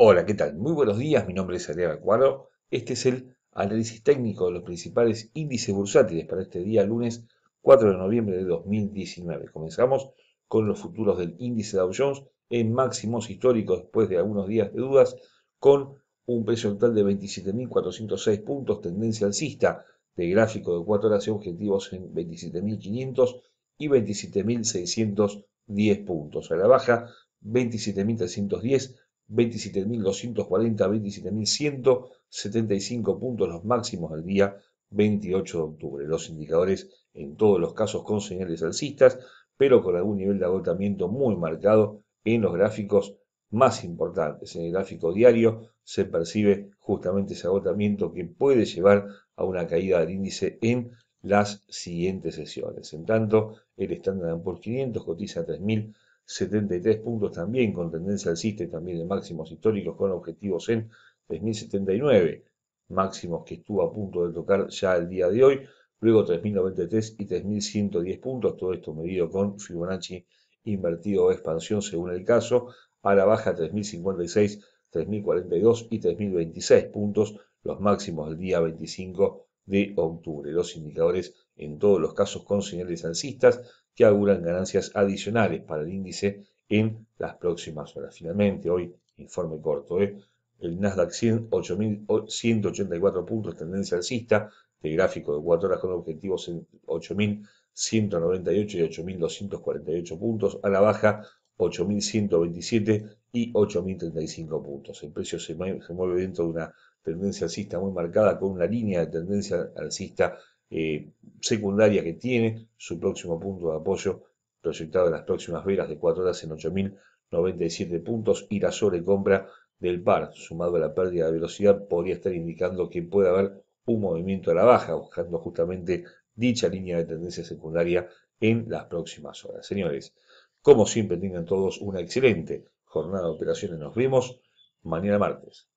Hola, ¿qué tal? Muy buenos días, mi nombre es Ariel Cuadro. Este es el análisis técnico de los principales índices bursátiles para este día, lunes 4 de noviembre de 2019. Comenzamos con los futuros del índice Dow Jones en máximos históricos después de algunos días de dudas, con un precio total de 27.406 puntos, tendencia alcista de gráfico de 4 horas y objetivos en 27.500 y 27.610 puntos. A la baja, 27.310 27.240, 27.175 puntos los máximos al día 28 de octubre. Los indicadores en todos los casos con señales alcistas, pero con algún nivel de agotamiento muy marcado en los gráficos más importantes. En el gráfico diario se percibe justamente ese agotamiento que puede llevar a una caída del índice en las siguientes sesiones. En tanto, el estándar por 500 cotiza 3.000. 73 puntos también con tendencia alcista y también de máximos históricos con objetivos en 3079, máximos que estuvo a punto de tocar ya el día de hoy, luego 3093 y 3110 puntos, todo esto medido con Fibonacci invertido o expansión según el caso, a la baja 3056, 3042 y 3026 puntos, los máximos del día 25 de octubre. Los indicadores en todos los casos con señales alcistas, que auguran ganancias adicionales para el índice en las próximas horas. Finalmente, hoy, informe corto, ¿eh? el Nasdaq 100, 8.184 puntos, tendencia alcista, de gráfico de 4 horas con objetivos en 8.198 y 8.248 puntos, a la baja 8.127 y 8.035 puntos. El precio se, se mueve dentro de una tendencia alcista muy marcada con una línea de tendencia alcista eh, secundaria que tiene, su próximo punto de apoyo proyectado en las próximas veras de 4 horas en 8.097 puntos y la sobrecompra del par, sumado a la pérdida de velocidad, podría estar indicando que puede haber un movimiento a la baja, buscando justamente dicha línea de tendencia secundaria en las próximas horas. Señores, como siempre tengan todos una excelente jornada de operaciones. Nos vemos mañana martes.